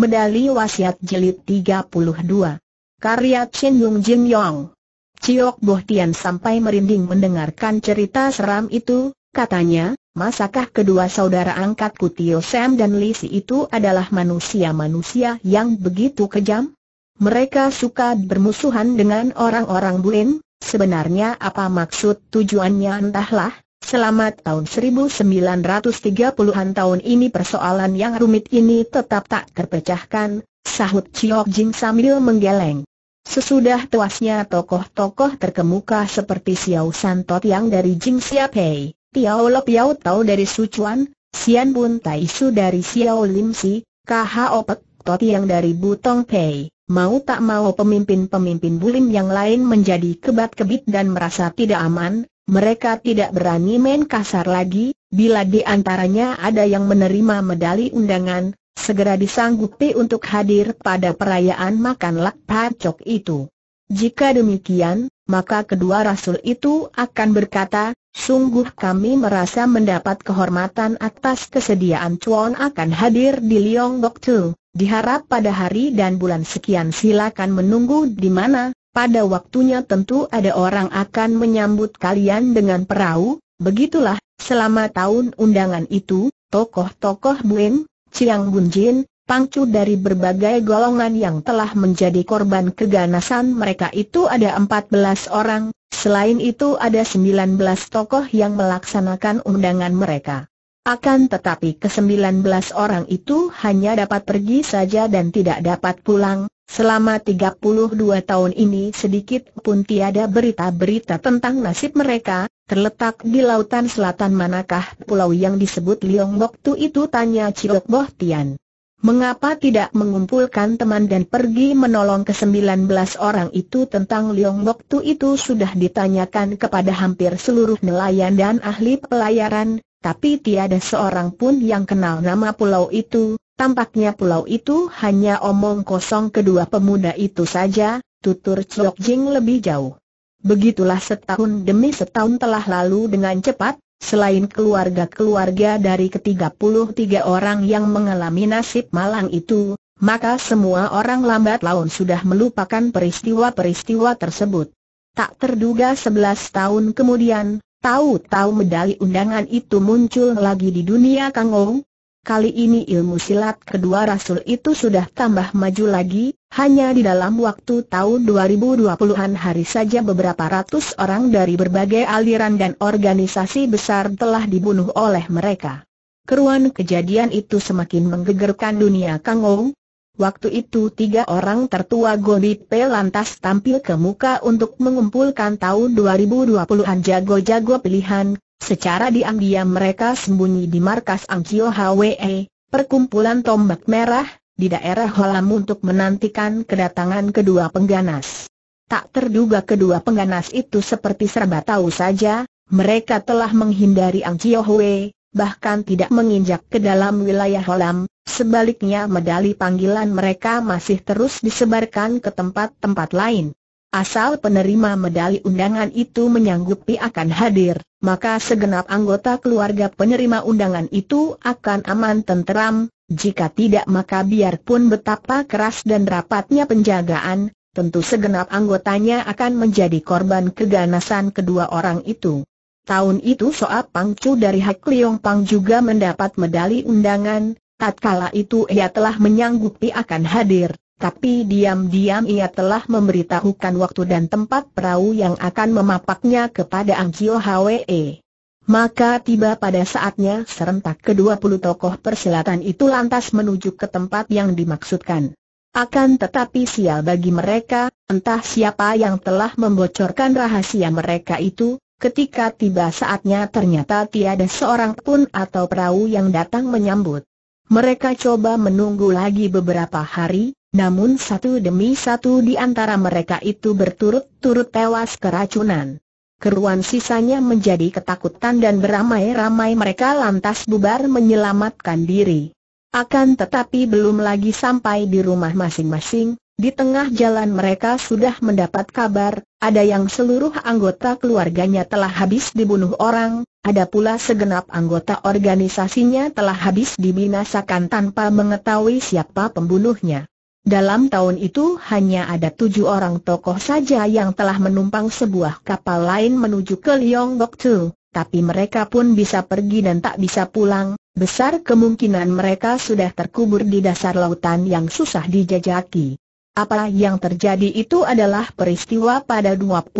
Medali Wasiat Jilid 32 Karya Chen Yung Jin Yong Ciok Boh Tian sampai merinding mendengarkan cerita seram itu, katanya, masakah kedua saudara angkatku Tio Sam dan Lisi itu adalah manusia-manusia yang begitu kejam? Mereka suka bermusuhan dengan orang-orang Buin, sebenarnya apa maksud tujuannya entahlah, Selamat tahun 1930-an tahun ini persoalan yang rumit ini tetap tak terpecahkan, sahut Chiok Jing sambil menggeleng. Sesudah tuasnya tokoh-tokoh terkemuka seperti Xiao Santot yang dari Jing Xiapei, Tiao Lo Piao Tau dari Sichuan, Xian Bun Tai Su dari Xiao Lim Si, KHO Pek Toti yang dari Butong Pei, mau tak mau pemimpin-pemimpin bulim yang lain menjadi kebat-kebit dan merasa tidak aman, mereka tidak berani main kasar lagi, bila di antaranya ada yang menerima medali undangan, segera disanggupi untuk hadir pada perayaan makan lak pacok itu. Jika demikian, maka kedua rasul itu akan berkata, Sungguh kami merasa mendapat kehormatan atas kesediaan Chuan akan hadir di Liong Bok Tu. Diharap pada hari dan bulan sekian silakan menunggu di mana, pada waktunya tentu ada orang akan menyambut kalian dengan perahu, begitulah, selama tahun undangan itu, tokoh-tokoh Buen, Chiang Bunjin, pangcu dari berbagai golongan yang telah menjadi korban keganasan mereka itu ada 14 orang, selain itu ada 19 tokoh yang melaksanakan undangan mereka. Akan tetapi ke-19 orang itu hanya dapat pergi saja dan tidak dapat pulang, Selama 32 tahun ini sedikit pun tiada berita-berita tentang nasib mereka, terletak di lautan selatan manakah pulau yang disebut Liong Tu itu tanya Cilok Boh Tian. Mengapa tidak mengumpulkan teman dan pergi menolong ke-19 orang itu tentang Liong Tu itu sudah ditanyakan kepada hampir seluruh nelayan dan ahli pelayaran, tapi tiada seorang pun yang kenal nama pulau itu, Tampaknya pulau itu hanya omong kosong kedua pemuda itu saja, tutur Chok Jing lebih jauh. Begitulah setahun demi setahun telah lalu dengan cepat, selain keluarga-keluarga dari ketiga puluh tiga orang yang mengalami nasib malang itu, maka semua orang lambat laun sudah melupakan peristiwa-peristiwa tersebut. Tak terduga sebelas tahun kemudian, tahu-tahu medali undangan itu muncul lagi di dunia Kangong. Kali ini ilmu silat kedua rasul itu sudah tambah maju lagi, hanya di dalam waktu tahun 2020-an hari saja beberapa ratus orang dari berbagai aliran dan organisasi besar telah dibunuh oleh mereka. Keruan kejadian itu semakin menggegerkan dunia Kangou, Waktu itu tiga orang tertua P lantas tampil ke muka untuk mengumpulkan tahun 2020-an jago-jago pilihan, secara diam-diam mereka sembunyi di markas Angkio HWE, perkumpulan tombak merah, di daerah Holam untuk menantikan kedatangan kedua pengganas. Tak terduga kedua pengganas itu seperti serba tahu saja, mereka telah menghindari Angkio Hwe, bahkan tidak menginjak ke dalam wilayah Holam, sebaliknya medali panggilan mereka masih terus disebarkan ke tempat-tempat lain. Asal penerima medali undangan itu menyanggupi akan hadir, maka segenap anggota keluarga penerima undangan itu akan aman tenteram, jika tidak maka biarpun betapa keras dan rapatnya penjagaan, tentu segenap anggotanya akan menjadi korban keganasan kedua orang itu. Tahun itu Soap Pangcu dari Hak Liong Pang juga mendapat medali undangan, tatkala itu ia telah menyanggupi akan hadir, tapi diam-diam ia telah memberitahukan waktu dan tempat perahu yang akan memapaknya kepada Angkio Hwe. Maka tiba pada saatnya serentak ke-20 tokoh persilatan itu lantas menuju ke tempat yang dimaksudkan. Akan tetapi sial bagi mereka, entah siapa yang telah membocorkan rahasia mereka itu, Ketika tiba saatnya ternyata tiada seorang pun atau perahu yang datang menyambut. Mereka coba menunggu lagi beberapa hari, namun satu demi satu di antara mereka itu berturut-turut tewas keracunan. Keruan sisanya menjadi ketakutan dan beramai-ramai mereka lantas bubar menyelamatkan diri. Akan tetapi belum lagi sampai di rumah masing-masing, di tengah jalan mereka sudah mendapat kabar, ada yang seluruh anggota keluarganya telah habis dibunuh orang, ada pula segenap anggota organisasinya telah habis dibinasakan tanpa mengetahui siapa pembunuhnya. Dalam tahun itu hanya ada tujuh orang tokoh saja yang telah menumpang sebuah kapal lain menuju ke Tu, tapi mereka pun bisa pergi dan tak bisa pulang, besar kemungkinan mereka sudah terkubur di dasar lautan yang susah dijajaki. Apa yang terjadi itu adalah peristiwa pada 21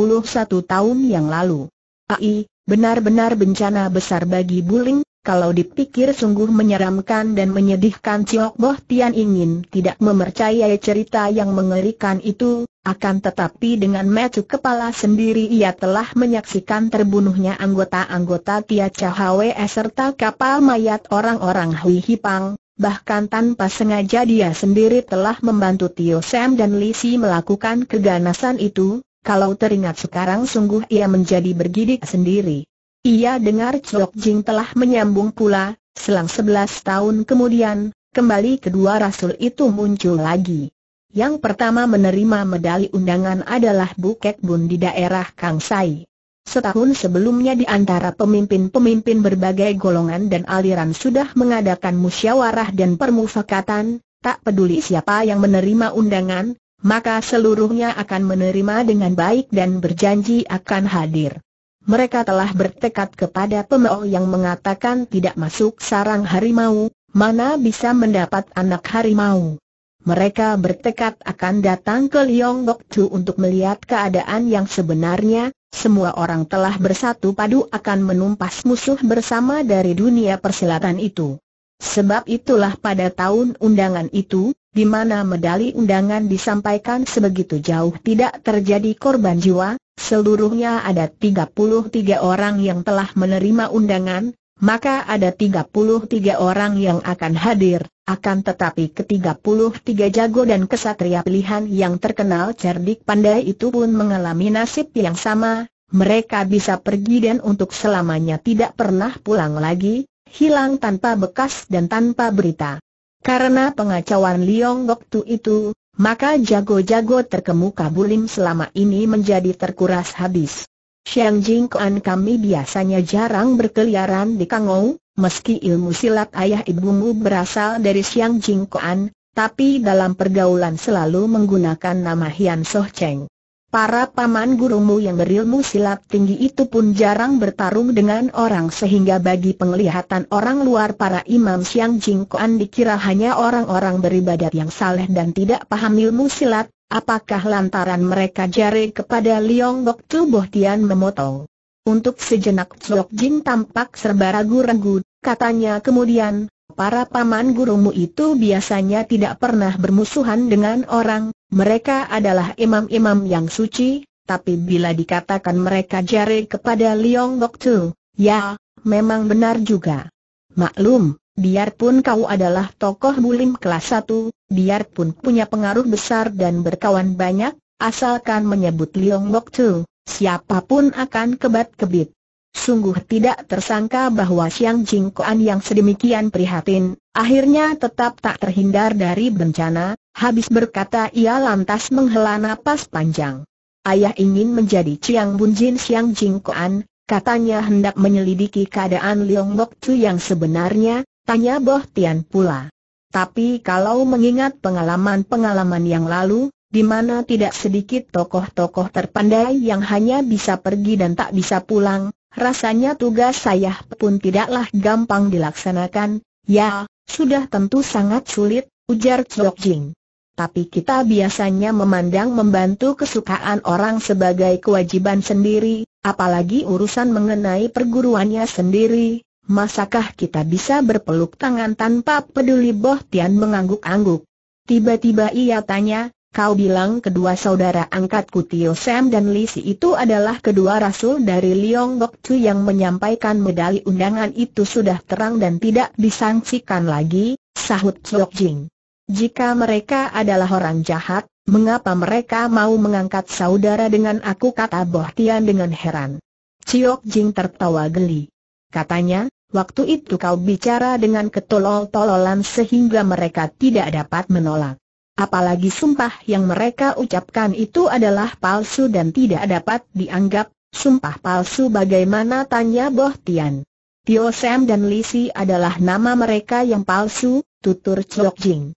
tahun yang lalu. Ai, benar-benar bencana besar bagi Buling, kalau dipikir sungguh menyeramkan dan menyedihkan Ciok Boh Tian ingin tidak memercayai cerita yang mengerikan itu, akan tetapi dengan mecuk kepala sendiri ia telah menyaksikan terbunuhnya anggota-anggota Tia Chahwe serta kapal mayat orang-orang Hui Hipang, bahkan tanpa sengaja dia sendiri telah membantu Tio Sam dan Lisi melakukan keganasan itu, kalau teringat sekarang sungguh ia menjadi bergidik sendiri. Ia dengar Chok Jing telah menyambung pula, selang sebelas tahun kemudian, kembali kedua rasul itu muncul lagi. Yang pertama menerima medali undangan adalah Bukek Bun di daerah Kangsai. Setahun sebelumnya di antara pemimpin-pemimpin berbagai golongan dan aliran sudah mengadakan musyawarah dan permufakatan, tak peduli siapa yang menerima undangan, maka seluruhnya akan menerima dengan baik dan berjanji akan hadir. Mereka telah bertekad kepada pemeo yang mengatakan tidak masuk sarang harimau, mana bisa mendapat anak harimau. Mereka bertekad akan datang ke Liong Bok Chu untuk melihat keadaan yang sebenarnya, semua orang telah bersatu padu akan menumpas musuh bersama dari dunia persilatan itu. Sebab itulah pada tahun undangan itu, di mana medali undangan disampaikan sebegitu jauh tidak terjadi korban jiwa, seluruhnya ada 33 orang yang telah menerima undangan, maka ada 33 orang yang akan hadir, akan tetapi ke-33 jago dan kesatria pilihan yang terkenal cerdik pandai itu pun mengalami nasib yang sama, mereka bisa pergi dan untuk selamanya tidak pernah pulang lagi, hilang tanpa bekas dan tanpa berita. Karena pengacauan Liong Gok itu, maka jago-jago terkemuka Bulim selama ini menjadi terkuras habis. Xiang Jingkuan kami biasanya jarang berkeliaran di Kangou, meski ilmu silat ayah ibumu berasal dari Xiang Jingkuan, tapi dalam pergaulan selalu menggunakan nama Hian Soh Cheng. Para paman gurumu yang berilmu silat tinggi itu pun jarang bertarung dengan orang sehingga bagi penglihatan orang luar para imam Xiang Jingkuan dikira hanya orang-orang beribadat yang saleh dan tidak paham ilmu silat, Apakah lantaran mereka jari kepada Liong Bok Boh Tian memotong? Untuk sejenak Chok Jing tampak serba ragu-ragu, katanya kemudian, para paman gurumu itu biasanya tidak pernah bermusuhan dengan orang, mereka adalah imam-imam yang suci, tapi bila dikatakan mereka jari kepada Liong Bok Tu, ya, memang benar juga. Maklum, biarpun kau adalah tokoh bulim kelas satu, biarpun punya pengaruh besar dan berkawan banyak, asalkan menyebut Liong Bok tu, siapapun akan kebat-kebit. Sungguh tidak tersangka bahwa Siang Jing Kuan yang sedemikian prihatin, akhirnya tetap tak terhindar dari bencana, habis berkata ia lantas menghela napas panjang. Ayah ingin menjadi Chiang Bunjin Jing Kuan, katanya hendak menyelidiki keadaan Liong Bok Chu yang sebenarnya, Tanya Boh Tian pula. Tapi kalau mengingat pengalaman-pengalaman yang lalu, di mana tidak sedikit tokoh-tokoh terpandai yang hanya bisa pergi dan tak bisa pulang, rasanya tugas saya pun tidaklah gampang dilaksanakan, ya, sudah tentu sangat sulit, ujar Chok Jing. Tapi kita biasanya memandang membantu kesukaan orang sebagai kewajiban sendiri, apalagi urusan mengenai perguruannya sendiri, Masakah kita bisa berpeluk tangan tanpa peduli Boh Tian mengangguk-angguk? Tiba-tiba ia tanya, kau bilang kedua saudara angkatku Tio Sam dan Lisi itu adalah kedua rasul dari Liong Bok Chu yang menyampaikan medali undangan itu sudah terang dan tidak disangsikan lagi, sahut Chok Jing. Jika mereka adalah orang jahat, mengapa mereka mau mengangkat saudara dengan aku kata Boh Tian dengan heran. Chok Jing tertawa geli. Katanya, Waktu itu kau bicara dengan ketolol-tololan sehingga mereka tidak dapat menolak. Apalagi sumpah yang mereka ucapkan itu adalah palsu dan tidak dapat dianggap, sumpah palsu bagaimana tanya Boh Tian. Tio Sam dan Lisi adalah nama mereka yang palsu, tutur Chok Jing.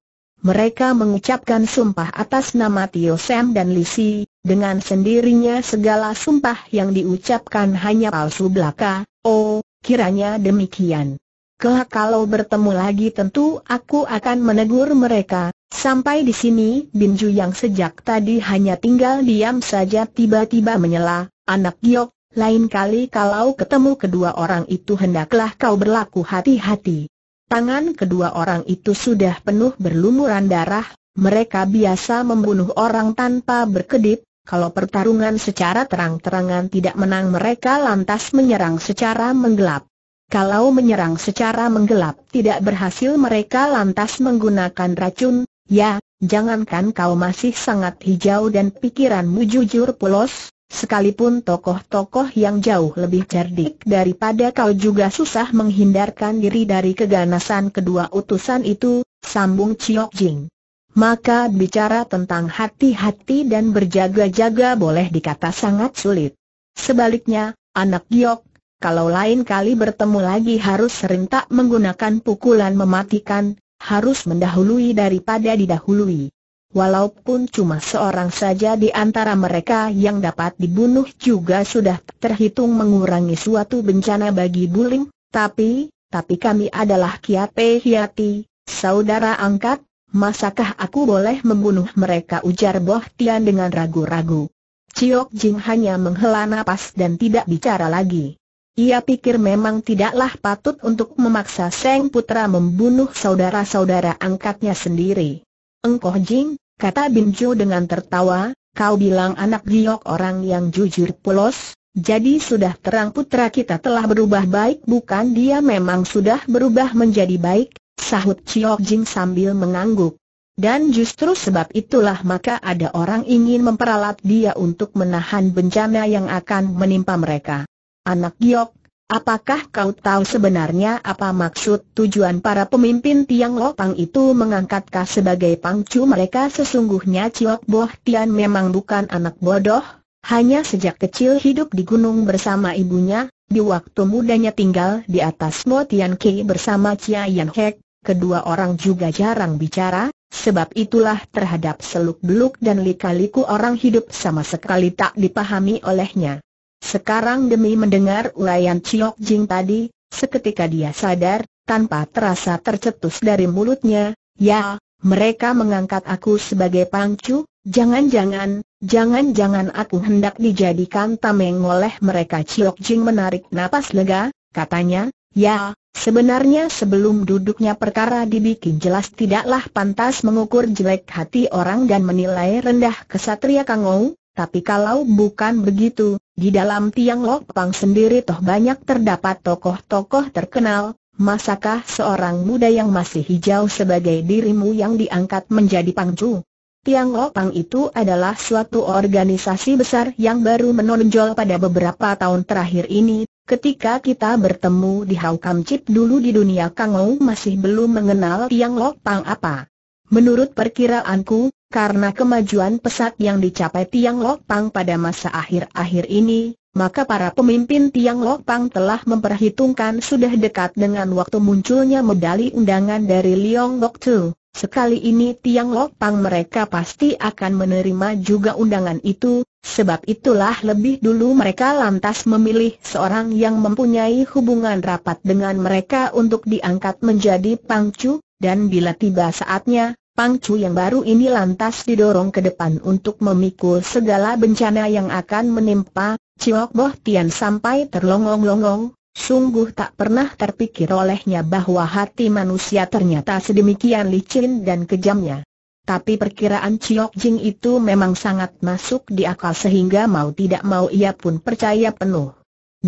Mereka mengucapkan sumpah atas nama Tio Sam dan Lisi, dengan sendirinya segala sumpah yang diucapkan hanya palsu belaka, oh, Kiranya demikian. Kelak kalau bertemu lagi tentu aku akan menegur mereka. Sampai di sini Binju yang sejak tadi hanya tinggal diam saja tiba-tiba menyela, anak giok, lain kali kalau ketemu kedua orang itu hendaklah kau berlaku hati-hati. Tangan kedua orang itu sudah penuh berlumuran darah, mereka biasa membunuh orang tanpa berkedip, kalau pertarungan secara terang-terangan tidak menang mereka lantas menyerang secara menggelap. Kalau menyerang secara menggelap tidak berhasil mereka lantas menggunakan racun, ya, jangankan kau masih sangat hijau dan pikiranmu jujur polos, sekalipun tokoh-tokoh yang jauh lebih cerdik daripada kau juga susah menghindarkan diri dari keganasan kedua utusan itu, sambung Chiok Jing maka bicara tentang hati-hati dan berjaga-jaga boleh dikata sangat sulit. Sebaliknya, anak giok, kalau lain kali bertemu lagi harus sering tak menggunakan pukulan mematikan, harus mendahului daripada didahului. Walaupun cuma seorang saja di antara mereka yang dapat dibunuh juga sudah terhitung mengurangi suatu bencana bagi Buling, tapi, tapi kami adalah Kiape Hiati, saudara angkat, Masakah aku boleh membunuh mereka ujar Boh Tian dengan ragu-ragu. Ciok Jing hanya menghela nafas dan tidak bicara lagi. Ia pikir memang tidaklah patut untuk memaksa Seng Putra membunuh saudara-saudara angkatnya sendiri. Engkoh Jing, kata Binjo dengan tertawa, kau bilang anak Giok orang yang jujur polos, jadi sudah terang putra kita telah berubah baik bukan dia memang sudah berubah menjadi baik, sahut Chiok Jin sambil mengangguk. Dan justru sebab itulah maka ada orang ingin memperalat dia untuk menahan bencana yang akan menimpa mereka. Anak Giok, apakah kau tahu sebenarnya apa maksud tujuan para pemimpin Tiang Lopang itu mengangkat kau sebagai pangcu mereka sesungguhnya Chiok Boh Tian memang bukan anak bodoh, hanya sejak kecil hidup di gunung bersama ibunya, di waktu mudanya tinggal di atas Mo Tian Ki bersama Chia Yan Hek, kedua orang juga jarang bicara, sebab itulah terhadap seluk-beluk dan lika-liku orang hidup sama sekali tak dipahami olehnya. Sekarang demi mendengar ulayan Ciok Jing tadi, seketika dia sadar, tanpa terasa tercetus dari mulutnya, ya, mereka mengangkat aku sebagai pangcu, jangan-jangan, jangan-jangan aku hendak dijadikan tameng oleh mereka Ciok Jing menarik napas lega, katanya, ya, Sebenarnya sebelum duduknya perkara dibikin jelas tidaklah pantas mengukur jelek hati orang dan menilai rendah kesatria Kangou, tapi kalau bukan begitu, di dalam tiang Lok Pang sendiri toh banyak terdapat tokoh-tokoh terkenal, masakah seorang muda yang masih hijau sebagai dirimu yang diangkat menjadi pangcu? Tiang Pang itu adalah suatu organisasi besar yang baru menonjol pada beberapa tahun terakhir ini Ketika kita bertemu di Hau Kam Chip dulu di dunia Kangou masih belum mengenal Tiang Lok Pang apa. Menurut perkiraanku, karena kemajuan pesat yang dicapai Tiang Lok Pang pada masa akhir-akhir ini, maka para pemimpin Tiang Lok Pang telah memperhitungkan sudah dekat dengan waktu munculnya medali undangan dari Liong Lok Tu. Sekali ini Tiang pang mereka pasti akan menerima juga undangan itu, sebab itulah lebih dulu mereka lantas memilih seorang yang mempunyai hubungan rapat dengan mereka untuk diangkat menjadi Pangcu, dan bila tiba saatnya, Pangcu yang baru ini lantas didorong ke depan untuk memikul segala bencana yang akan menimpa, Ciok Boh Tian sampai terlongong-longong, Sungguh tak pernah terpikir olehnya bahwa hati manusia ternyata sedemikian licin dan kejamnya. Tapi perkiraan Chiok Jing itu memang sangat masuk di akal sehingga mau tidak mau ia pun percaya penuh.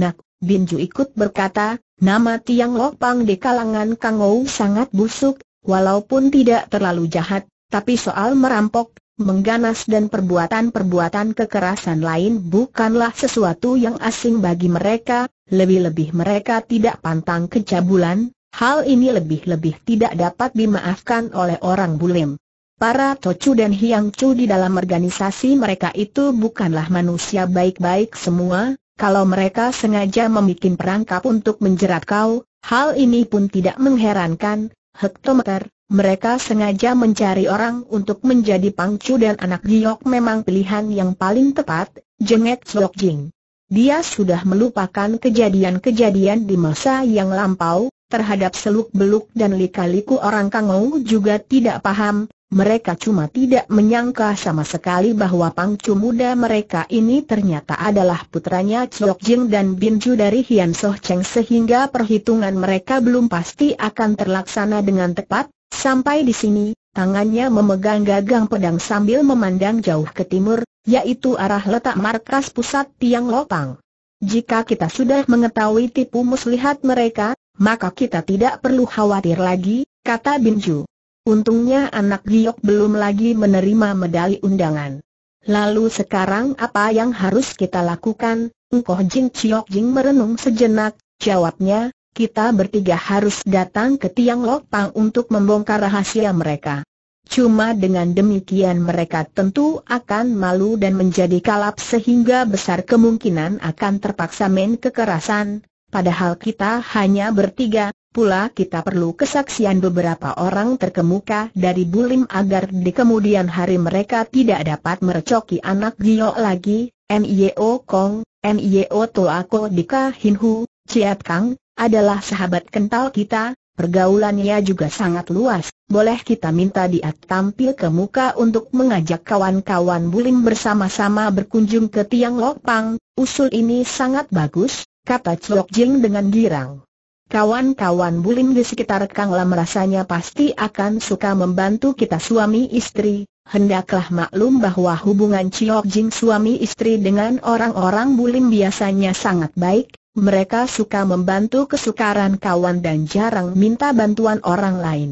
Nak, Binju ikut berkata, nama Tiang Lopang di kalangan Kang Ou sangat busuk, walaupun tidak terlalu jahat, tapi soal merampok, mengganas dan perbuatan-perbuatan kekerasan lain bukanlah sesuatu yang asing bagi mereka, lebih-lebih mereka tidak pantang kecabulan, hal ini lebih-lebih tidak dapat dimaafkan oleh orang bulim. Para Tocu dan Hiang Chu di dalam organisasi mereka itu bukanlah manusia baik-baik semua, kalau mereka sengaja membuat perangkap untuk menjerat kau, hal ini pun tidak mengherankan, hektometer, mereka sengaja mencari orang untuk menjadi pangcu dan anak giok memang pilihan yang paling tepat, jengek Sok Jing. Dia sudah melupakan kejadian-kejadian di masa yang lampau, terhadap seluk-beluk dan lika-liku orang Kangou juga tidak paham, mereka cuma tidak menyangka sama sekali bahwa pangcu muda mereka ini ternyata adalah putranya Chok Jing dan Binju dari Hian Soh Cheng sehingga perhitungan mereka belum pasti akan terlaksana dengan tepat, Sampai di sini, tangannya memegang gagang pedang sambil memandang jauh ke timur, yaitu arah letak markas pusat tiang lopang. Jika kita sudah mengetahui tipu muslihat mereka, maka kita tidak perlu khawatir lagi, kata Binju. Untungnya anak Giok belum lagi menerima medali undangan. Lalu sekarang apa yang harus kita lakukan? Engkoh Jing Chiok Jing merenung sejenak, jawabnya, kita bertiga harus datang ke Tiang pang untuk membongkar rahasia mereka. Cuma dengan demikian mereka tentu akan malu dan menjadi kalap sehingga besar kemungkinan akan terpaksa main kekerasan, padahal kita hanya bertiga, pula kita perlu kesaksian beberapa orang terkemuka dari Bulim agar di kemudian hari mereka tidak dapat merecoki anak Gio lagi, M.I.O. Kong, M.I.O. Toako Dika Hinhu, Ciat Kang, adalah sahabat kental kita, pergaulannya juga sangat luas, boleh kita minta dia tampil ke muka untuk mengajak kawan-kawan Bulim bersama-sama berkunjung ke Tiang Lokpang, usul ini sangat bagus, kata Chok Jing dengan girang. Kawan-kawan Bulim di sekitar Kang Lam rasanya pasti akan suka membantu kita suami istri, Hendaklah maklum bahwa hubungan Chok Jing suami istri dengan orang-orang bulim biasanya sangat baik, mereka suka membantu kesukaran kawan dan jarang minta bantuan orang lain.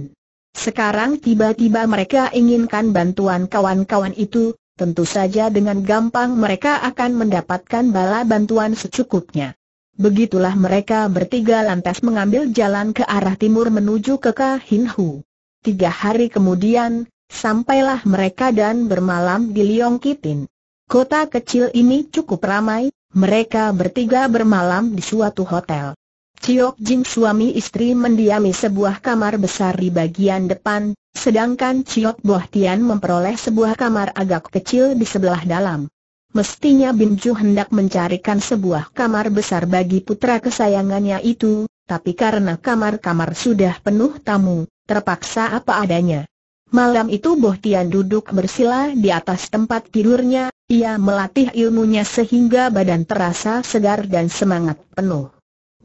Sekarang tiba-tiba mereka inginkan bantuan kawan-kawan itu, tentu saja dengan gampang mereka akan mendapatkan bala bantuan secukupnya. Begitulah mereka bertiga lantas mengambil jalan ke arah timur menuju ke Kahinhu. Tiga hari kemudian, sampailah mereka dan bermalam di Liong Kitin. Kota kecil ini cukup ramai, mereka bertiga bermalam di suatu hotel. Ciok Jin suami istri mendiami sebuah kamar besar di bagian depan, sedangkan Ciok Boh Tian memperoleh sebuah kamar agak kecil di sebelah dalam. Mestinya Bin Ju hendak mencarikan sebuah kamar besar bagi putra kesayangannya itu, tapi karena kamar-kamar sudah penuh tamu, terpaksa apa adanya. Malam itu Bohtian duduk bersila di atas tempat tidurnya, ia melatih ilmunya sehingga badan terasa segar dan semangat penuh.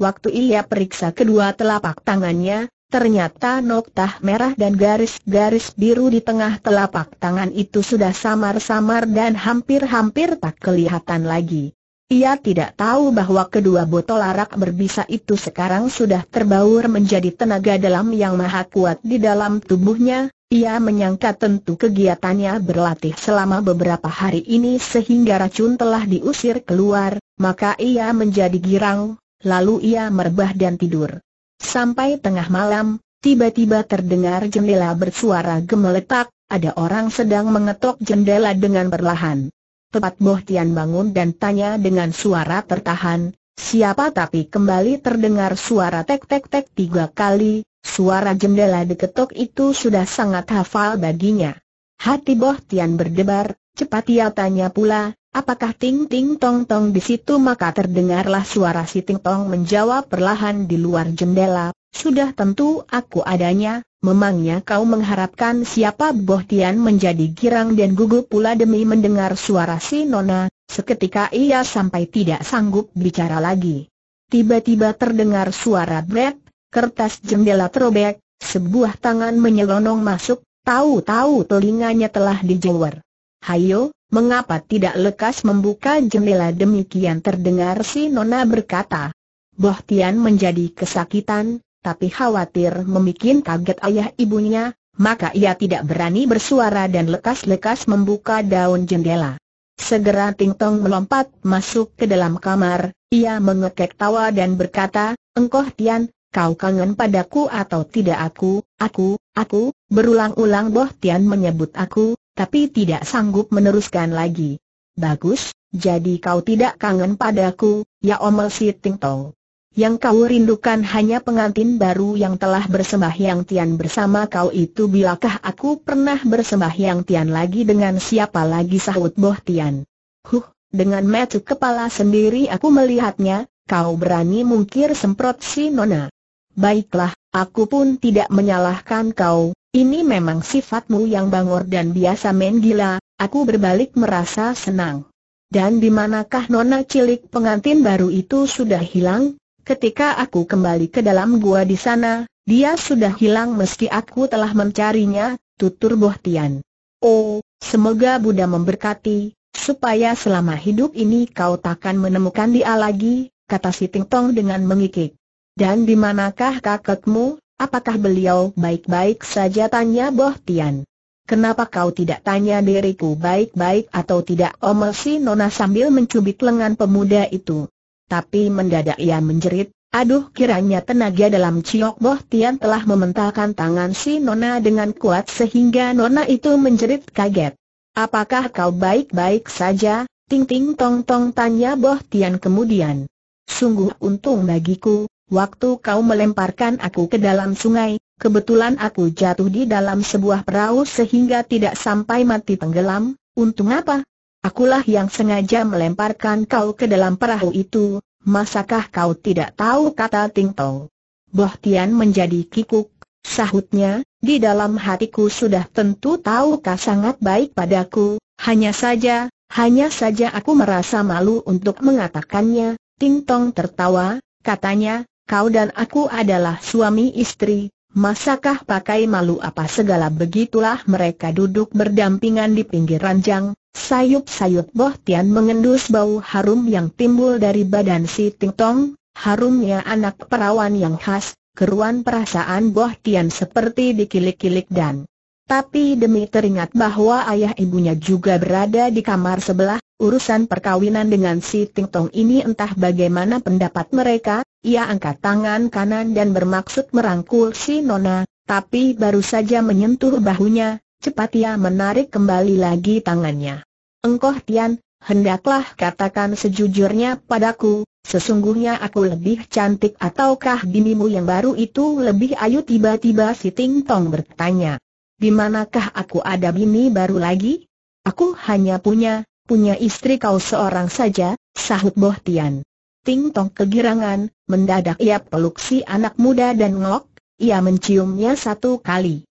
Waktu ia periksa kedua telapak tangannya, ternyata noktah merah dan garis-garis biru di tengah telapak tangan itu sudah samar-samar dan hampir-hampir tak kelihatan lagi. Ia tidak tahu bahwa kedua botol arak berbisa itu sekarang sudah terbaur menjadi tenaga dalam yang maha kuat di dalam tubuhnya, ia menyangka tentu kegiatannya berlatih selama beberapa hari ini sehingga racun telah diusir keluar, maka ia menjadi girang, lalu ia merbah dan tidur. Sampai tengah malam, tiba-tiba terdengar jendela bersuara gemeletak, ada orang sedang mengetok jendela dengan perlahan. Tepat Tian bangun dan tanya dengan suara tertahan, siapa tapi kembali terdengar suara tek-tek-tek tiga kali, Suara jendela diketuk itu sudah sangat hafal baginya. Hati Boh Tian berdebar, cepat ia tanya pula, apakah ting ting tong tong di situ maka terdengarlah suara si ting tong menjawab perlahan di luar jendela, sudah tentu aku adanya, memangnya kau mengharapkan siapa Boh Tian menjadi girang dan gugup pula demi mendengar suara si nona, seketika ia sampai tidak sanggup bicara lagi. Tiba-tiba terdengar suara bret kertas jendela terobek, sebuah tangan menyelonong masuk, tahu-tahu telinganya telah dijewer. Hayo, mengapa tidak lekas membuka jendela demikian terdengar si Nona berkata. Bohtian menjadi kesakitan, tapi khawatir memikin kaget ayah ibunya, maka ia tidak berani bersuara dan lekas-lekas membuka daun jendela. Segera Ting Tong melompat masuk ke dalam kamar, ia mengekek tawa dan berkata, Engkoh Tian, kau kangen padaku atau tidak aku, aku, aku, berulang-ulang Boh Tian menyebut aku, tapi tidak sanggup meneruskan lagi. Bagus, jadi kau tidak kangen padaku, ya omel si Ting Tong. Yang kau rindukan hanya pengantin baru yang telah bersembahyang Tian bersama kau itu bilakah aku pernah bersembahyang Tian lagi dengan siapa lagi sahut Boh Tian. Huh, dengan metu kepala sendiri aku melihatnya, kau berani mungkir semprot si Nona. Baiklah, aku pun tidak menyalahkan kau, ini memang sifatmu yang bangor dan biasa main gila, aku berbalik merasa senang. Dan di manakah nona cilik pengantin baru itu sudah hilang? Ketika aku kembali ke dalam gua di sana, dia sudah hilang meski aku telah mencarinya, tutur Bohtian. Oh, semoga Buddha memberkati, supaya selama hidup ini kau takkan menemukan dia lagi, kata si Ting Tong dengan mengikik. Dan di manakah kakekmu? Apakah beliau baik-baik saja tanya Boh Tian? Kenapa kau tidak tanya diriku baik-baik atau tidak omel si Nona sambil mencubit lengan pemuda itu? Tapi mendadak ia menjerit, aduh kiranya tenaga dalam ciok Boh Tian telah mementalkan tangan si Nona dengan kuat sehingga Nona itu menjerit kaget. Apakah kau baik-baik saja? Ting ting tong tong tanya Boh Tian kemudian. Sungguh untung bagiku, Waktu kau melemparkan aku ke dalam sungai, kebetulan aku jatuh di dalam sebuah perahu sehingga tidak sampai mati tenggelam, untung apa? Akulah yang sengaja melemparkan kau ke dalam perahu itu, masakah kau tidak tahu kata Ting Tong? Boh Tian menjadi kikuk, sahutnya, di dalam hatiku sudah tentu tahu kau sangat baik padaku, hanya saja, hanya saja aku merasa malu untuk mengatakannya, Ting Tong tertawa, katanya, Kau dan aku adalah suami istri, masakah pakai malu apa segala begitulah mereka duduk berdampingan di pinggir ranjang, sayup-sayup Boh Tian mengendus bau harum yang timbul dari badan si Ting Tong, harumnya anak perawan yang khas, keruan perasaan Boh Tian seperti dikilik-kilik dan tapi demi teringat bahwa ayah ibunya juga berada di kamar sebelah, urusan perkawinan dengan si Ting Tong ini entah bagaimana pendapat mereka, ia angkat tangan kanan dan bermaksud merangkul si Nona, tapi baru saja menyentuh bahunya, cepat ia menarik kembali lagi tangannya. Engkoh Tian, hendaklah katakan sejujurnya padaku, Sesungguhnya aku lebih cantik ataukah binimu yang baru itu lebih ayu tiba-tiba si Ting Tong bertanya di manakah aku ada bini baru lagi? Aku hanya punya, punya istri kau seorang saja, sahut Tian. Ting Tong kegirangan, mendadak ia peluk si anak muda dan ngok, ia menciumnya satu kali.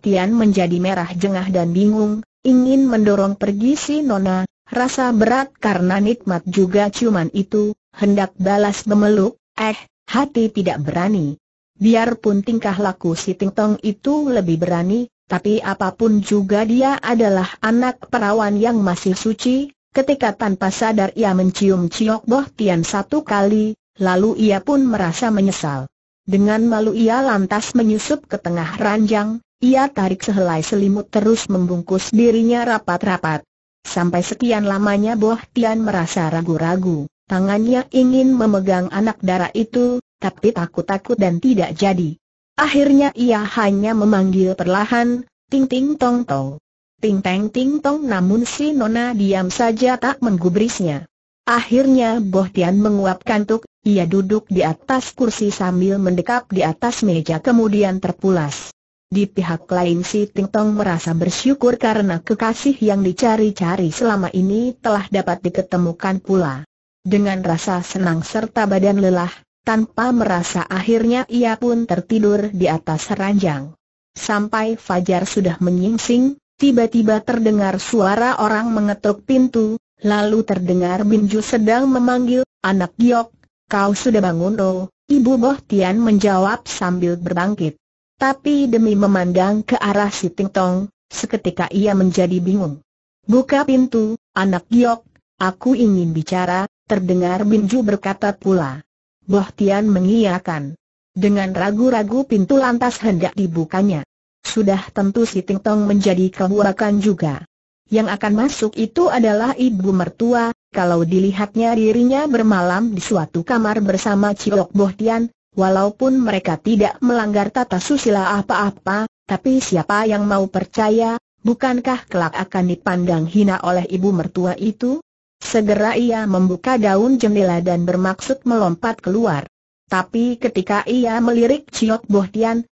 Tian menjadi merah jengah dan bingung, ingin mendorong pergi si Nona, rasa berat karena nikmat juga ciuman itu, hendak balas memeluk, eh, hati tidak berani, Biarpun tingkah laku si Ting Tong itu lebih berani, tapi apapun juga dia adalah anak perawan yang masih suci, ketika tanpa sadar ia mencium Ciok Boh Tian satu kali, lalu ia pun merasa menyesal. Dengan malu ia lantas menyusup ke tengah ranjang, ia tarik sehelai selimut terus membungkus dirinya rapat-rapat. Sampai sekian lamanya Boh Tian merasa ragu-ragu, tangannya ingin memegang anak darah itu, tapi takut-takut dan tidak jadi. Akhirnya ia hanya memanggil perlahan, ting-ting tong-tong. Ting-teng ting-tong namun si Nona diam saja tak menggubrisnya. Akhirnya Boh Tian menguapkan tuk, ia duduk di atas kursi sambil mendekap di atas meja kemudian terpulas. Di pihak lain si Ting Tong merasa bersyukur karena kekasih yang dicari-cari selama ini telah dapat diketemukan pula. Dengan rasa senang serta badan lelah, tanpa merasa akhirnya ia pun tertidur di atas ranjang. Sampai Fajar sudah menyingsing, tiba-tiba terdengar suara orang mengetuk pintu, lalu terdengar Binju sedang memanggil, anak giok, kau sudah bangun oh, ibu Boh Tian menjawab sambil berbangkit. Tapi demi memandang ke arah si Ting Tong, seketika ia menjadi bingung. Buka pintu, anak giok, aku ingin bicara, terdengar Binju berkata pula. Bohtian mengiyakan. Dengan ragu-ragu pintu lantas hendak dibukanya. Sudah tentu si Ting Tong menjadi kehurakan juga. Yang akan masuk itu adalah ibu mertua, kalau dilihatnya dirinya bermalam di suatu kamar bersama Ciok Bohtian, walaupun mereka tidak melanggar tata susila apa-apa, tapi siapa yang mau percaya, bukankah kelak akan dipandang hina oleh ibu mertua itu? Segera ia membuka daun jendela dan bermaksud melompat keluar. Tapi ketika ia melirik Ciok Boh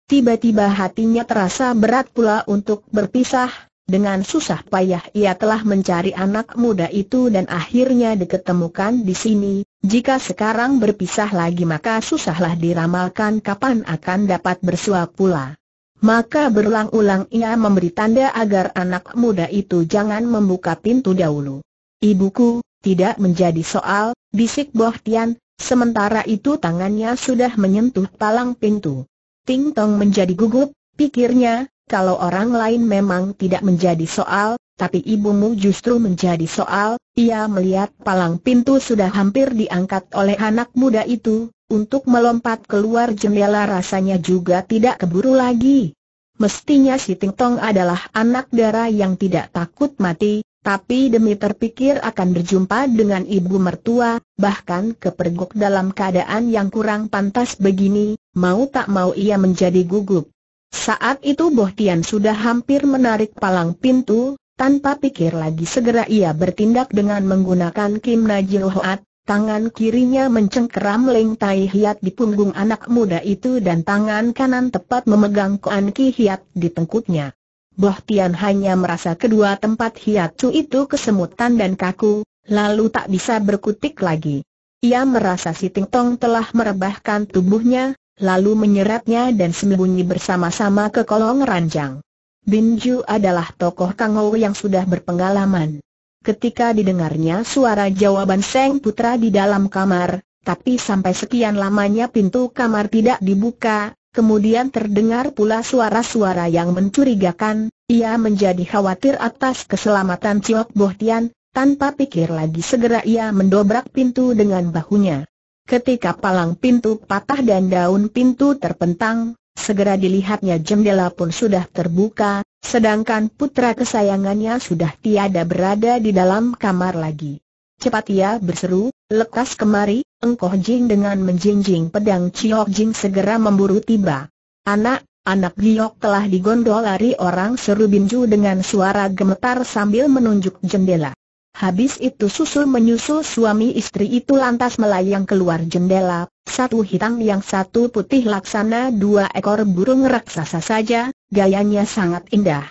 tiba-tiba hatinya terasa berat pula untuk berpisah. Dengan susah payah ia telah mencari anak muda itu dan akhirnya diketemukan di sini. Jika sekarang berpisah lagi maka susahlah diramalkan kapan akan dapat bersua pula. Maka berulang-ulang ia memberi tanda agar anak muda itu jangan membuka pintu dahulu. Ibuku, tidak menjadi soal, bisik Boh Tian, sementara itu tangannya sudah menyentuh palang pintu. Ting Tong menjadi gugup, pikirnya, kalau orang lain memang tidak menjadi soal, tapi ibumu justru menjadi soal, ia melihat palang pintu sudah hampir diangkat oleh anak muda itu, untuk melompat keluar jendela rasanya juga tidak keburu lagi. Mestinya si Ting Tong adalah anak darah yang tidak takut mati, tapi demi terpikir akan berjumpa dengan ibu mertua, bahkan kepergok dalam keadaan yang kurang pantas begini, mau tak mau ia menjadi gugup. Saat itu Bohtian sudah hampir menarik palang pintu, tanpa pikir lagi segera ia bertindak dengan menggunakan Kim Najil Hoat, tangan kirinya mencengkeram Leng Tai Hiat di punggung anak muda itu dan tangan kanan tepat memegang Koan Ki Hiat di tengkuknya. Bohtian hanya merasa kedua tempat hiacu itu kesemutan dan kaku, lalu tak bisa berkutik lagi. Ia merasa si Ting Tong telah merebahkan tubuhnya, lalu menyeretnya dan sembunyi bersama-sama ke kolong ranjang. Binju adalah tokoh Kangou yang sudah berpengalaman. Ketika didengarnya suara jawaban Seng Putra di dalam kamar, tapi sampai sekian lamanya pintu kamar tidak dibuka, Kemudian terdengar pula suara-suara yang mencurigakan, ia menjadi khawatir atas keselamatan Ciok Bohtian, tanpa pikir lagi segera ia mendobrak pintu dengan bahunya. Ketika palang pintu patah dan daun pintu terpentang, segera dilihatnya jendela pun sudah terbuka, sedangkan putra kesayangannya sudah tiada berada di dalam kamar lagi. Cepat ia berseru, lekas kemari, engkoh jing dengan menjinjing pedang Chiok Jing segera memburu tiba. Anak, anak Giok telah digondol lari orang seru Binju dengan suara gemetar sambil menunjuk jendela. Habis itu susul menyusul suami istri itu lantas melayang keluar jendela, satu hitam yang satu putih laksana dua ekor burung raksasa saja, gayanya sangat indah.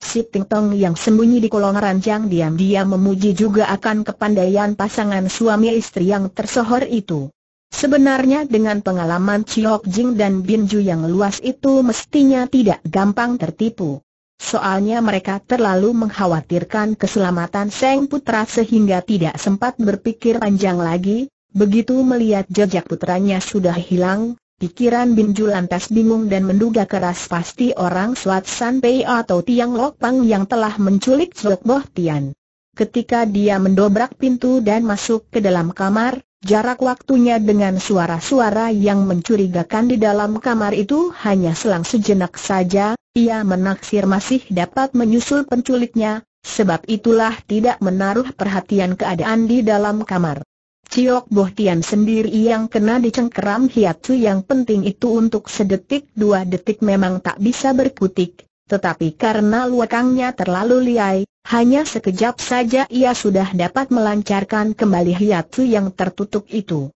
Si Ting Tong yang sembunyi di kolong ranjang diam-diam memuji juga akan kepandaian pasangan suami istri yang tersohor itu. Sebenarnya dengan pengalaman Chiok Jing dan Bin Ju yang luas itu mestinya tidak gampang tertipu. Soalnya mereka terlalu mengkhawatirkan keselamatan Seng Putra sehingga tidak sempat berpikir panjang lagi, begitu melihat jejak putranya sudah hilang, Pikiran Ju lantas bingung dan menduga keras pasti orang Suat Pei atau Tiang pang yang telah menculik Zok Boh Tian. Ketika dia mendobrak pintu dan masuk ke dalam kamar, jarak waktunya dengan suara-suara yang mencurigakan di dalam kamar itu hanya selang sejenak saja, ia menaksir masih dapat menyusul penculiknya, sebab itulah tidak menaruh perhatian keadaan di dalam kamar. Ciok Tian sendiri yang kena dicengkeram Hiatsu yang penting itu untuk sedetik dua detik memang tak bisa berkutik, tetapi karena luakangnya terlalu liai, hanya sekejap saja ia sudah dapat melancarkan kembali Hiatsu yang tertutup itu.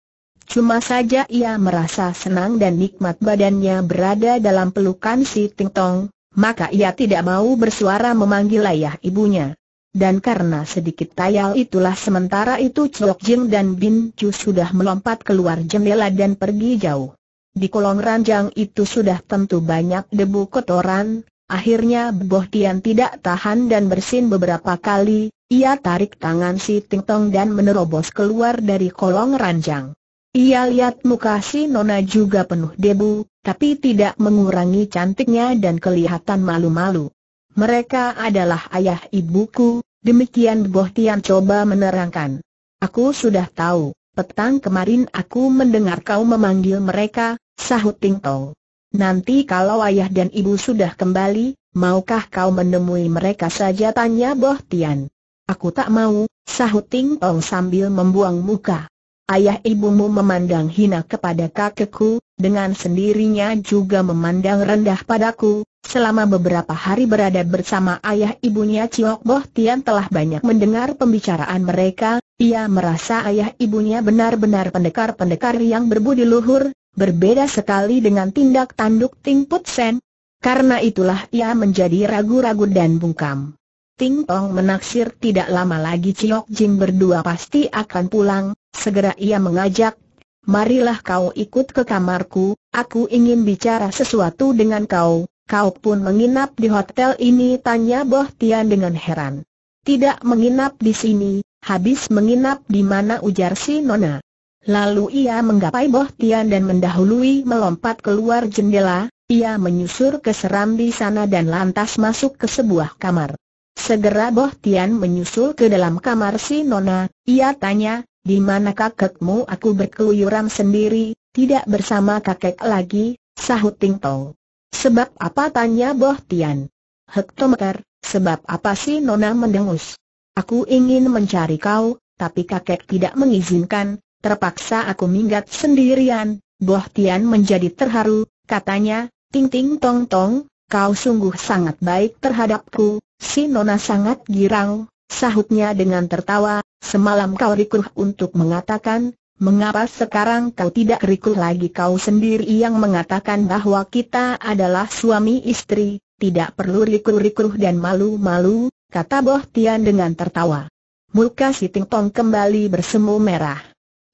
Cuma saja ia merasa senang dan nikmat badannya berada dalam pelukan si Ting Tong, maka ia tidak mau bersuara memanggil ayah ibunya dan karena sedikit tayal itulah sementara itu Chok Jing dan Bin Chu sudah melompat keluar jendela dan pergi jauh. Di kolong ranjang itu sudah tentu banyak debu kotoran, akhirnya Boh Tian tidak tahan dan bersin beberapa kali, ia tarik tangan si Ting Tong dan menerobos keluar dari kolong ranjang. Ia lihat muka si Nona juga penuh debu, tapi tidak mengurangi cantiknya dan kelihatan malu-malu. Mereka adalah ayah ibuku, demikian Boh Tian coba menerangkan. Aku sudah tahu, petang kemarin aku mendengar kau memanggil mereka, sahut Ting Tong. Nanti kalau ayah dan ibu sudah kembali, maukah kau menemui mereka saja tanya Boh Tian. Aku tak mau, sahut Ting Tong sambil membuang muka. Ayah ibumu memandang hina kepada kakekku, dengan sendirinya juga memandang rendah padaku, Selama beberapa hari berada bersama ayah ibunya Ciok Boh Tian telah banyak mendengar pembicaraan mereka, ia merasa ayah ibunya benar-benar pendekar-pendekar yang berbudi luhur, berbeda sekali dengan tindak tanduk Ting Put Sen. Karena itulah ia menjadi ragu-ragu dan bungkam. Ting Tong menaksir tidak lama lagi Ciok Jing berdua pasti akan pulang, segera ia mengajak, Marilah kau ikut ke kamarku, aku ingin bicara sesuatu dengan kau, Kau pun menginap di hotel ini tanya Boh Tian dengan heran. Tidak menginap di sini, habis menginap di mana ujar si Nona. Lalu ia menggapai Boh Tian dan mendahului melompat keluar jendela, ia menyusur ke serambi sana dan lantas masuk ke sebuah kamar. Segera Boh Tian menyusul ke dalam kamar si Nona, ia tanya, di mana kakekmu aku berkeluyuran sendiri, tidak bersama kakek lagi, sahut Ting Tong. Sebab apa tanya Boh Tian? Hektometer, sebab apa sih Nona mendengus? Aku ingin mencari kau, tapi kakek tidak mengizinkan, terpaksa aku minggat sendirian. Boh Tian menjadi terharu, katanya, Ting Ting Tong Tong, kau sungguh sangat baik terhadapku, si Nona sangat girang, sahutnya dengan tertawa, semalam kau rikuh untuk mengatakan, Mengapa sekarang kau tidak rikuh lagi kau sendiri yang mengatakan bahwa kita adalah suami istri, tidak perlu rikuh-rikuh dan malu-malu, kata Boh Tian dengan tertawa. Muka si Ting Tong kembali bersemu merah.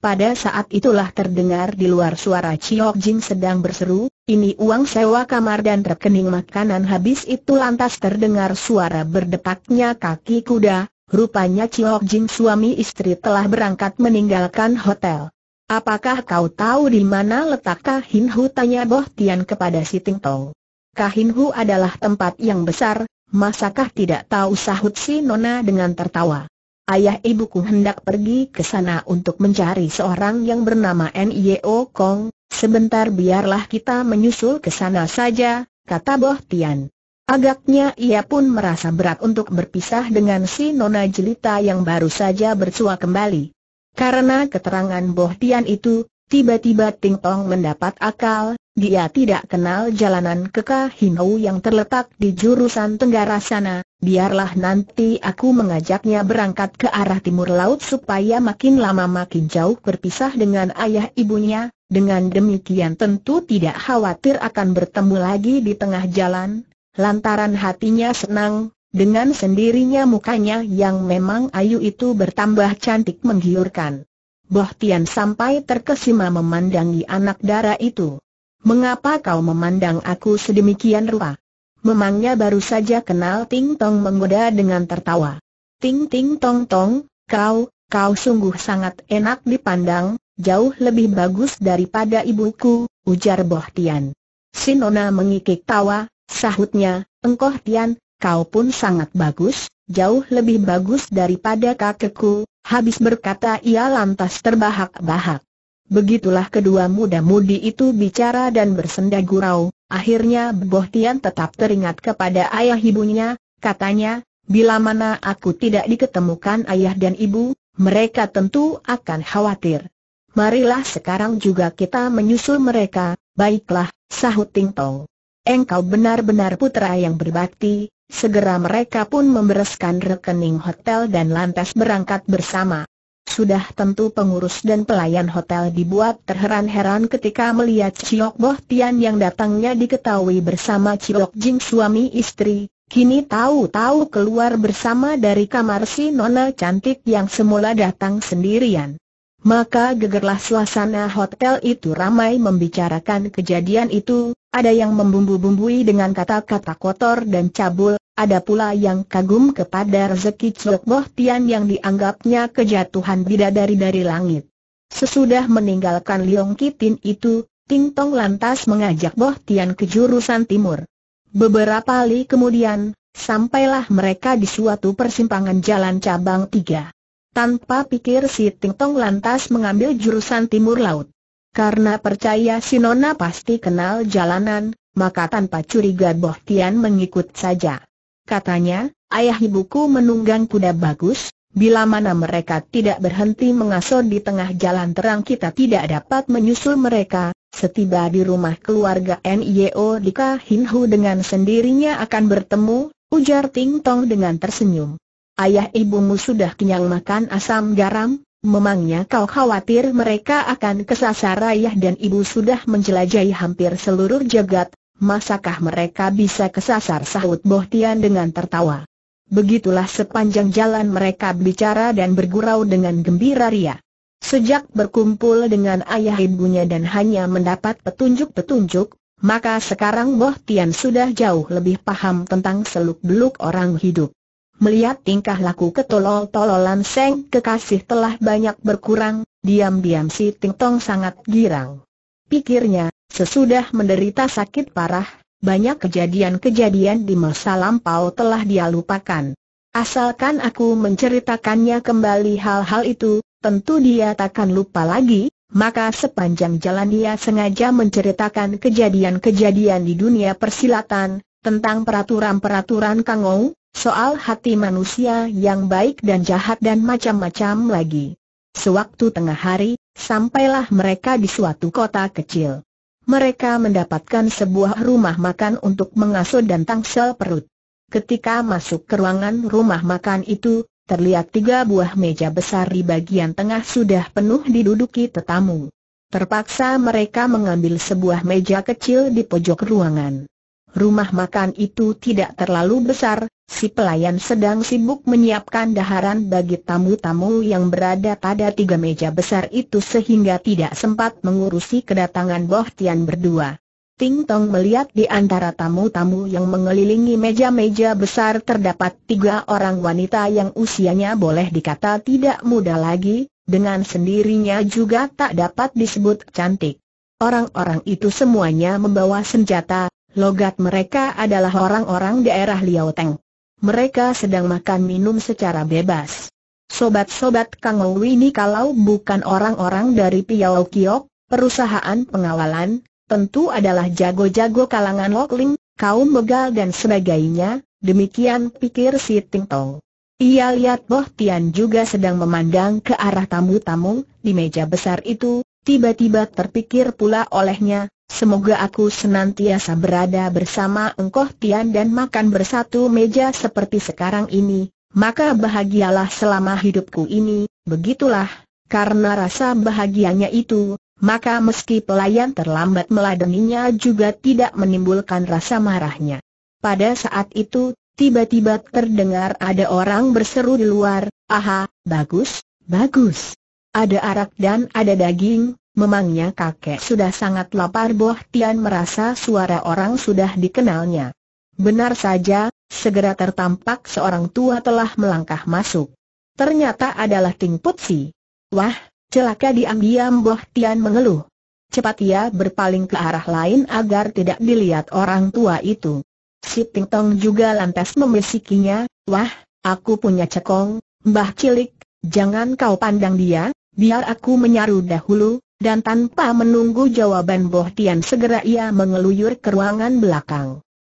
Pada saat itulah terdengar di luar suara Chiok Jing sedang berseru, ini uang sewa kamar dan rekening makanan habis itu lantas terdengar suara berdepaknya kaki kuda, Rupanya Chiok Jin suami istri telah berangkat meninggalkan hotel. Apakah kau tahu di mana letak Kahin Hu? Tanya Boh Tian kepada si Ting Tong. Kahin Hu adalah tempat yang besar, masakah tidak tahu sahut si Nona dengan tertawa. Ayah ibuku hendak pergi ke sana untuk mencari seorang yang bernama Nio Kong, sebentar biarlah kita menyusul ke sana saja, kata Boh Tian. Agaknya ia pun merasa berat untuk berpisah dengan si Nona Jelita yang baru saja bersua kembali. Karena keterangan Boh Tian itu, tiba-tiba Ting Tong mendapat akal, dia tidak kenal jalanan ke Kahinau yang terletak di jurusan tenggara sana, biarlah nanti aku mengajaknya berangkat ke arah timur laut supaya makin lama makin jauh berpisah dengan ayah ibunya, dengan demikian tentu tidak khawatir akan bertemu lagi di tengah jalan lantaran hatinya senang, dengan sendirinya mukanya yang memang ayu itu bertambah cantik menggiurkan. Bohtian sampai terkesima memandangi anak dara itu. Mengapa kau memandang aku sedemikian rupa? Memangnya baru saja kenal Ting Tong menggoda dengan tertawa. Ting Ting Tong Tong, kau, kau sungguh sangat enak dipandang, jauh lebih bagus daripada ibuku, ujar Bohtian. Sinona mengikik tawa, Sahutnya, engkoh Tian, kau pun sangat bagus, jauh lebih bagus daripada kakekku, habis berkata ia lantas terbahak-bahak. Begitulah kedua muda-mudi itu bicara dan bersenda gurau, akhirnya Boh Tian tetap teringat kepada ayah ibunya, katanya, bila mana aku tidak diketemukan ayah dan ibu, mereka tentu akan khawatir. Marilah sekarang juga kita menyusul mereka, baiklah, sahut Ting Tong engkau benar-benar putra yang berbakti, segera mereka pun membereskan rekening hotel dan lantas berangkat bersama. Sudah tentu pengurus dan pelayan hotel dibuat terheran-heran ketika melihat Ciok Boh Tian yang datangnya diketahui bersama Ciok Jing suami istri, Kini tahu-tahu keluar bersama dari kamar si nona cantik yang semula datang sendirian. Maka gegerlah suasana hotel itu ramai membicarakan kejadian itu, ada yang membumbu-bumbui dengan kata-kata kotor dan cabul, ada pula yang kagum kepada rezeki Chok Boh Tian yang dianggapnya kejatuhan bidadari dari langit. Sesudah meninggalkan Liong Kitin itu, Ting Tong lantas mengajak Boh Tian ke jurusan timur. Beberapa li kemudian, sampailah mereka di suatu persimpangan jalan cabang tiga. Tanpa pikir si Ting Tong lantas mengambil jurusan timur laut. Karena percaya si Nona pasti kenal jalanan, maka tanpa curiga Boh Tian mengikut saja. Katanya, ayah ibuku menunggang kuda bagus, bila mana mereka tidak berhenti mengasuh di tengah jalan terang kita tidak dapat menyusul mereka, setiba di rumah keluarga NIO Dika hinhu dengan sendirinya akan bertemu, ujar Ting Tong dengan tersenyum. Ayah ibumu sudah kenyang makan asam garam, Memangnya kau khawatir mereka akan kesasar ayah dan ibu sudah menjelajahi hampir seluruh jagat, masakah mereka bisa kesasar sahut Bohtian dengan tertawa. Begitulah sepanjang jalan mereka bicara dan bergurau dengan gembira ria. Sejak berkumpul dengan ayah ibunya dan hanya mendapat petunjuk-petunjuk, maka sekarang Bohtian sudah jauh lebih paham tentang seluk-beluk orang hidup. Melihat tingkah laku ketolol-tololan Seng kekasih telah banyak berkurang, diam-diam si Ting Tong sangat girang. Pikirnya, sesudah menderita sakit parah, banyak kejadian-kejadian di masa lampau telah dia lupakan. Asalkan aku menceritakannya kembali hal-hal itu, tentu dia takkan lupa lagi, maka sepanjang jalan dia sengaja menceritakan kejadian-kejadian di dunia persilatan, tentang peraturan-peraturan Kangou, soal hati manusia yang baik dan jahat dan macam-macam lagi. Sewaktu tengah hari, sampailah mereka di suatu kota kecil. Mereka mendapatkan sebuah rumah makan untuk mengasuh dan tangsel perut. Ketika masuk ke ruangan rumah makan itu, terlihat tiga buah meja besar di bagian tengah sudah penuh diduduki tetamu. Terpaksa mereka mengambil sebuah meja kecil di pojok ruangan. Rumah makan itu tidak terlalu besar, si pelayan sedang sibuk menyiapkan daharan bagi tamu-tamu yang berada pada tiga meja besar itu sehingga tidak sempat mengurusi kedatangan Boh Tian berdua. Ting Tong melihat di antara tamu-tamu yang mengelilingi meja-meja besar terdapat tiga orang wanita yang usianya boleh dikata tidak muda lagi, dengan sendirinya juga tak dapat disebut cantik. Orang-orang itu semuanya membawa senjata, logat mereka adalah orang-orang daerah Liao Teng mereka sedang makan minum secara bebas. Sobat-sobat Kang Ou ini kalau bukan orang-orang dari Piao Kiok, perusahaan pengawalan, tentu adalah jago-jago kalangan Lokling, kaum begal dan sebagainya, demikian pikir si Ting Tong. Ia lihat Boh Tian juga sedang memandang ke arah tamu-tamu di meja besar itu, tiba-tiba terpikir pula olehnya, Semoga aku senantiasa berada bersama engkau Tian dan makan bersatu meja seperti sekarang ini, maka bahagialah selama hidupku ini, begitulah, karena rasa bahagianya itu, maka meski pelayan terlambat meladeninya juga tidak menimbulkan rasa marahnya. Pada saat itu, tiba-tiba terdengar ada orang berseru di luar, aha, bagus, bagus. Ada arak dan ada daging, Memangnya kakek sudah sangat lapar Boh Tian merasa suara orang sudah dikenalnya. Benar saja, segera tertampak seorang tua telah melangkah masuk. Ternyata adalah Ting Putsi. Wah, celaka diam-diam Boh Tian mengeluh. Cepat ia berpaling ke arah lain agar tidak dilihat orang tua itu. Si Ting Tong juga lantas memisikinya, wah, aku punya cekong, mbah cilik, jangan kau pandang dia, biar aku menyaru dahulu, dan tanpa menunggu jawaban Boh Tian segera ia mengeluyur ke ruangan belakang.